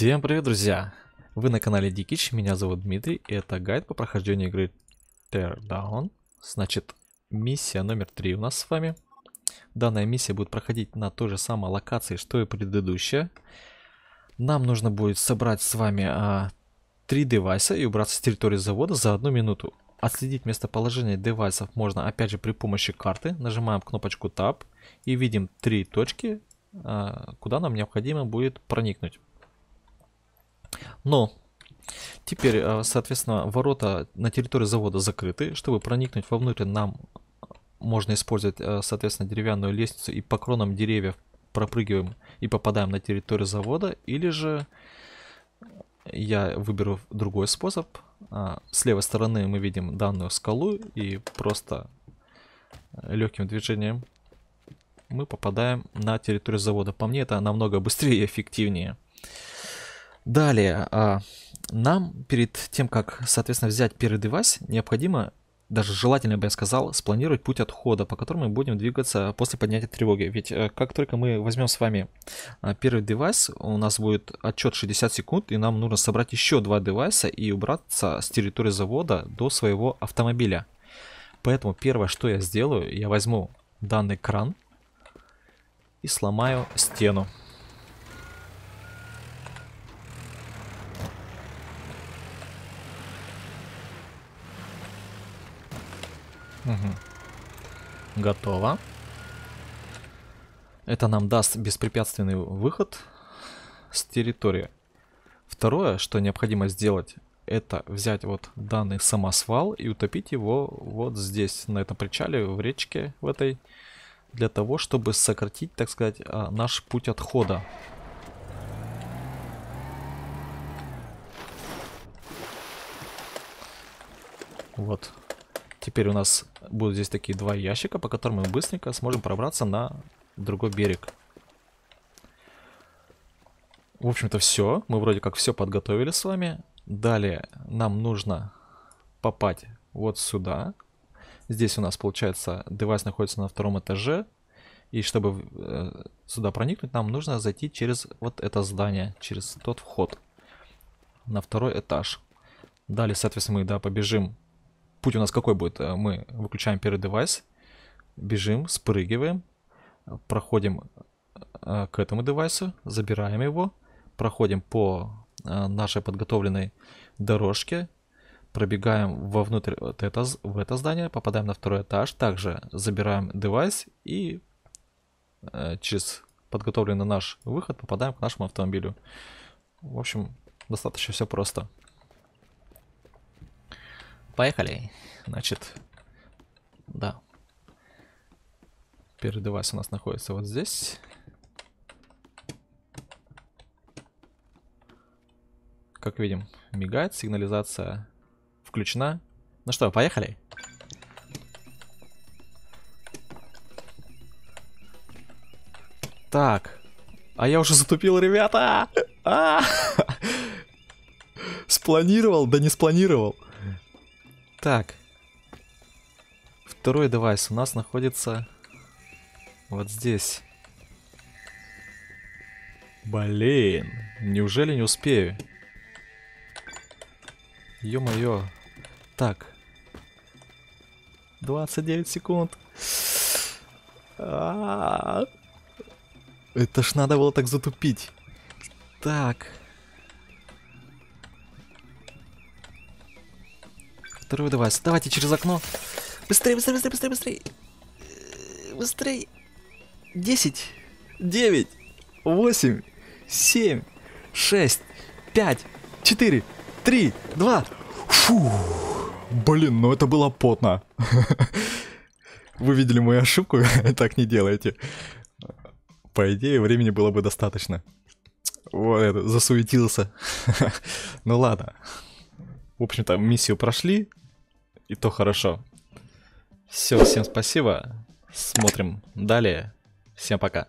Всем привет, друзья! Вы на канале Дикич, меня зовут Дмитрий, и это гайд по прохождению игры Teardown. Значит, миссия номер 3 у нас с вами. Данная миссия будет проходить на той же самой локации, что и предыдущая. Нам нужно будет собрать с вами а, 3 девайса и убраться с территории завода за одну минуту. Отследить местоположение девайсов можно опять же при помощи карты. Нажимаем кнопочку Tab и видим три точки, а, куда нам необходимо будет проникнуть. Но теперь, э, соответственно, ворота на территории завода закрыты. Чтобы проникнуть вовнутрь, нам можно использовать, э, соответственно, деревянную лестницу и по кронам деревьев пропрыгиваем и попадаем на территорию завода. Или же я выберу другой способ. Э, с левой стороны мы видим данную скалу и просто легким движением мы попадаем на территорию завода. По мне это намного быстрее и эффективнее. Далее, а, нам перед тем, как, соответственно, взять первый девайс, необходимо, даже желательно, бы я сказал, спланировать путь отхода, по которому мы будем двигаться после поднятия тревоги. Ведь э, как только мы возьмем с вами а, первый девайс, у нас будет отчет 60 секунд, и нам нужно собрать еще два девайса и убраться с территории завода до своего автомобиля. Поэтому первое, что я сделаю, я возьму данный кран и сломаю стену. Угу. Готово. Это нам даст беспрепятственный выход с территории. Второе, что необходимо сделать, это взять вот данный самосвал и утопить его вот здесь, на этом причале, в речке в этой, для того, чтобы сократить, так сказать, а, наш путь отхода. Вот, Теперь у нас будут здесь такие два ящика, по которым мы быстренько сможем пробраться на другой берег. В общем-то все. Мы вроде как все подготовили с вами. Далее нам нужно попасть вот сюда. Здесь у нас получается девайс находится на втором этаже. И чтобы э, сюда проникнуть, нам нужно зайти через вот это здание, через тот вход на второй этаж. Далее, соответственно, мы да, побежим Путь у нас какой будет? Э, мы выключаем первый девайс, бежим, спрыгиваем, проходим э, к этому девайсу, забираем его, проходим по э, нашей подготовленной дорожке, пробегаем вовнутрь вот это, в это здание, попадаем на второй этаж, также забираем девайс и через подготовленный наш выход попадаем к нашему автомобилю. В общем, достаточно все просто. Поехали. Значит, да. Первый девайс у нас находится вот здесь. Как видим, мигает, сигнализация включена. Ну что, поехали? Так. А я уже затупил, ребята! А -а -а! Спланировал, да не спланировал. Так. Второй девайс у нас находится вот здесь. Блин, неужели не успею? Ё-моё. Так. 29 секунд. А -а -а. Это ж надо было так затупить. Так. Вторую давай. давайте через окно. Быстрее, быстрее, быстрее, быстрее, быстрее. Э, быстрее. Десять. Девять. Восемь. Семь. Шесть. Пять. Четыре. Три. Два. Фу. Блин, ну это было потно. Вы видели мою ошибку? Так не делайте. По идее, времени было бы достаточно. Вот это, засуетился. ну ладно. В общем-то, миссию прошли. И то хорошо. Все, всем спасибо. Смотрим далее. Всем пока.